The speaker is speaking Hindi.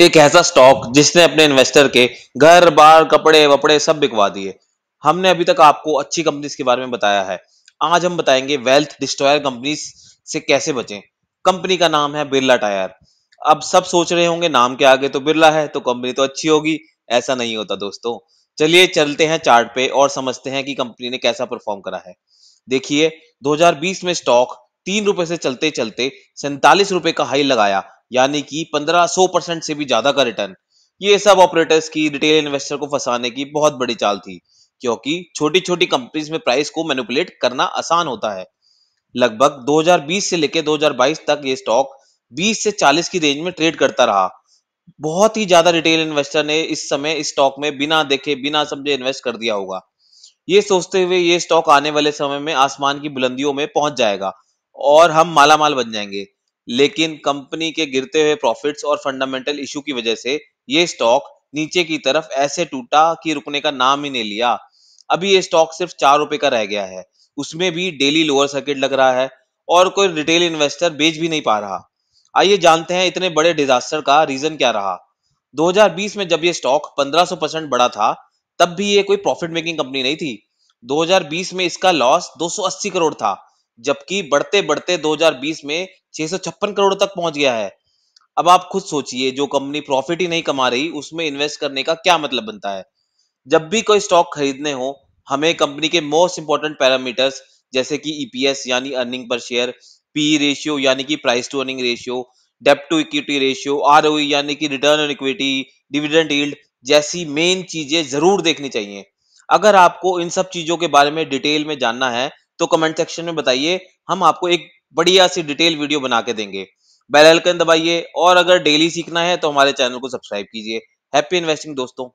एक ऐसा स्टॉक जिसने अपने इन्वेस्टर के घर बार कपड़े वपड़े सब बिकवा दिए हमने अभी तक आपको अच्छी कंपनीज के बारे में बताया है आज हम बताएंगे वेल्थ डिस्ट्रॉयर कंपनीज से कैसे बचें कंपनी का नाम है बिरला टायर अब सब सोच रहे होंगे नाम के आगे तो बिरला है तो कंपनी तो अच्छी होगी ऐसा नहीं होता दोस्तों चलिए चलते हैं चार्ट पे और समझते हैं कि कंपनी ने कैसा परफॉर्म करा है देखिए 2020 में स्टॉक तीन रुपए से चलते चलते सैंतालीस रुपए का हाई लगाया यानी कि 1500 परसेंट से भी ज्यादा का रिटर्न ये सब ऑपरेटर्स की रिटेल इन्वेस्टर को फंसाने की बहुत बड़ी चाल थी क्योंकि छोटी छोटी कंपनीज में प्राइस को मैनिपुलेट करना आसान होता है लगभग 2020 से लेकर 2022 तक ये स्टॉक 20 से 40 की रेंज में ट्रेड करता रहा बहुत ही ज्यादा रिटेल इन्वेस्टर ने इस समय इस स्टॉक में बिना देखे बिना समझे इन्वेस्ट कर दिया होगा ये सोचते हुए ये स्टॉक आने वाले समय में आसमान की बुलंदियों में पहुंच जाएगा और हम माला माल बन जाएंगे लेकिन कंपनी के गिरते हुए प्रॉफिट्स और फंडामेंटल इशू की वजह से ये स्टॉक नीचे की तरफ ऐसे टूटा कि रुकने का नाम ही नहीं लिया अभी ये स्टॉक सिर्फ चार रुपए का रह गया है उसमें भी डेली लोअर सर्किट लग रहा है और कोई रिटेल इन्वेस्टर बेच भी नहीं पा रहा आइए जानते हैं इतने बड़े डिजास्टर का रीजन क्या रहा 2020 में जब ये स्टॉक 1500 परसेंट बड़ा था तब भी ये कोई प्रॉफिट मेकिंग कंपनी नहीं थी 2020 में इसका लॉस 280 करोड़ था जबकि बढ़ते बढ़ते 2020 में छह करोड़ तक पहुंच गया है अब आप खुद सोचिए जो कंपनी प्रॉफिट ही नहीं कमा रही उसमें इन्वेस्ट करने का क्या मतलब बनता है जब भी कोई स्टॉक खरीदने हो हमें कंपनी के मोस्ट इंपॉर्टेंट पैरामीटर्स जैसे कि ईपीएस e यानी earning per share P ratio यानी कि price to earning ratio debt to equity ratio R यानी कि return on equity dividend yield जैसी मेन चीजें जरूर देखनी चाहिए अगर आपको इन सब चीजों के बारे में डिटेल में जानना है तो कमेंट सेक्शन में बताइए हम आपको एक बढ़िया सी डिटेल वीडियो बना के देंगे बेल आइकन दबाइए और अगर डेली सीखना है तो हमारे चैनल को सब्सक्राइब कीजिए हैप्पी इन्वेस्टिंग दोस्तों